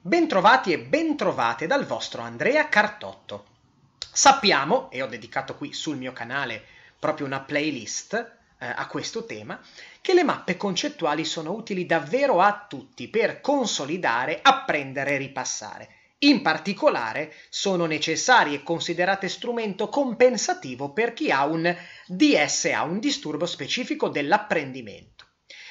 Bentrovati e bentrovate dal vostro Andrea Cartotto. Sappiamo, e ho dedicato qui sul mio canale proprio una playlist eh, a questo tema, che le mappe concettuali sono utili davvero a tutti per consolidare, apprendere e ripassare. In particolare sono necessarie e considerate strumento compensativo per chi ha un DSA, un disturbo specifico dell'apprendimento.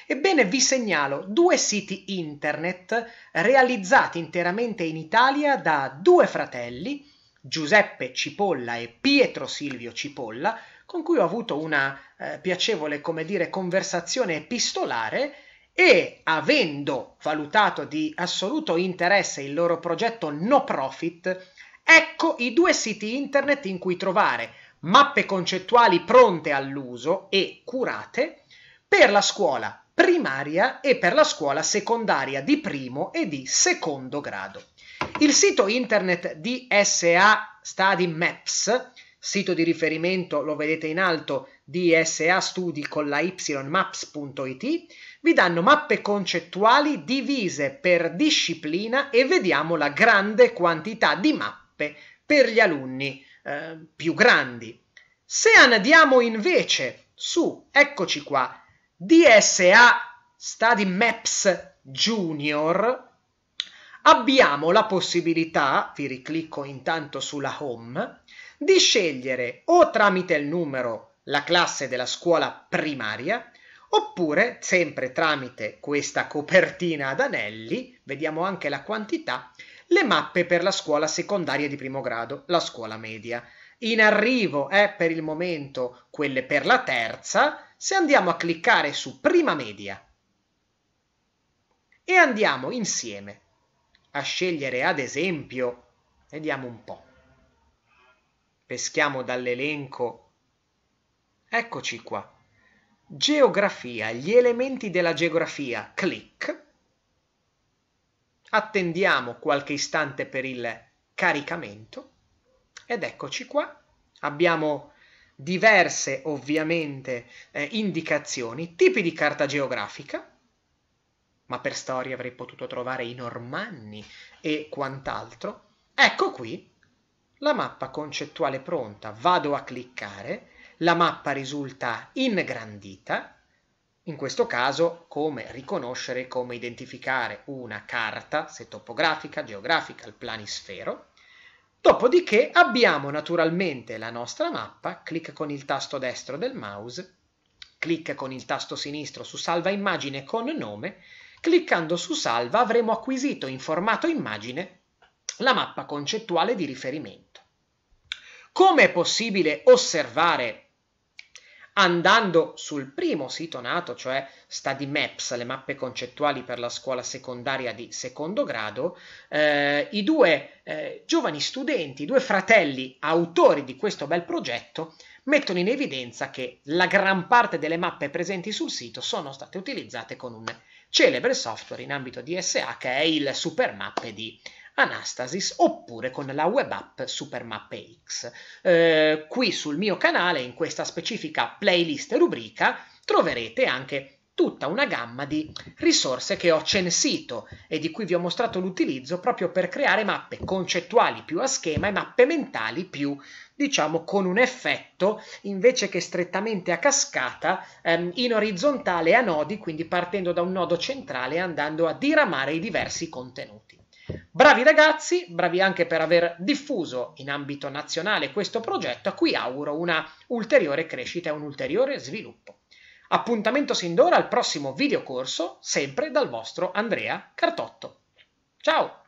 Ebbene vi segnalo due siti internet realizzati interamente in Italia da due fratelli, Giuseppe Cipolla e Pietro Silvio Cipolla, con cui ho avuto una eh, piacevole, come dire, conversazione epistolare e avendo valutato di assoluto interesse il loro progetto no profit, ecco i due siti internet in cui trovare mappe concettuali pronte all'uso e curate per la scuola primaria e per la scuola secondaria di primo e di secondo grado. Il sito internet di SA Study Maps, sito di riferimento lo vedete in alto DSA Studi con la ymaps.it, vi danno mappe concettuali divise per disciplina e vediamo la grande quantità di mappe per gli alunni eh, più grandi. Se andiamo invece su, eccoci qua, DSA Study Maps Junior abbiamo la possibilità, vi riclicco intanto sulla home, di scegliere o tramite il numero la classe della scuola primaria oppure sempre tramite questa copertina ad anelli, vediamo anche la quantità, le mappe per la scuola secondaria di primo grado, la scuola media. In arrivo è per il momento quelle per la terza. Se andiamo a cliccare su prima media e andiamo insieme a scegliere ad esempio, vediamo un po', peschiamo dall'elenco, eccoci qua, geografia, gli elementi della geografia, clic, attendiamo qualche istante per il caricamento ed eccoci qua, abbiamo diverse ovviamente eh, indicazioni, tipi di carta geografica, ma per storia avrei potuto trovare i normanni e quant'altro. Ecco qui la mappa concettuale pronta, vado a cliccare, la mappa risulta ingrandita, in questo caso come riconoscere, come identificare una carta, se topografica, geografica, il planisfero, Dopodiché abbiamo naturalmente la nostra mappa, clicca con il tasto destro del mouse, clicca con il tasto sinistro su salva immagine con nome, cliccando su salva avremo acquisito in formato immagine la mappa concettuale di riferimento. Come è possibile osservare andando sul primo sito nato, cioè Study Maps, le mappe concettuali per la scuola secondaria di secondo grado, eh, i due eh, giovani studenti, i due fratelli autori di questo bel progetto, mettono in evidenza che la gran parte delle mappe presenti sul sito sono state utilizzate con un celebre software in ambito DSA che è il Supermappe di eh, Anastasis oppure con la web app Supermappe X. Eh, qui sul mio canale, in questa specifica playlist rubrica, troverete anche tutta una gamma di risorse che ho censito e di cui vi ho mostrato l'utilizzo proprio per creare mappe concettuali più a schema e mappe mentali più, diciamo, con un effetto invece che strettamente a cascata ehm, in orizzontale a nodi, quindi partendo da un nodo centrale e andando a diramare i diversi contenuti. Bravi ragazzi, bravi anche per aver diffuso in ambito nazionale questo progetto a cui auguro una ulteriore crescita e un ulteriore sviluppo. Appuntamento sin d'ora al prossimo videocorso, sempre dal vostro Andrea Cartotto. Ciao!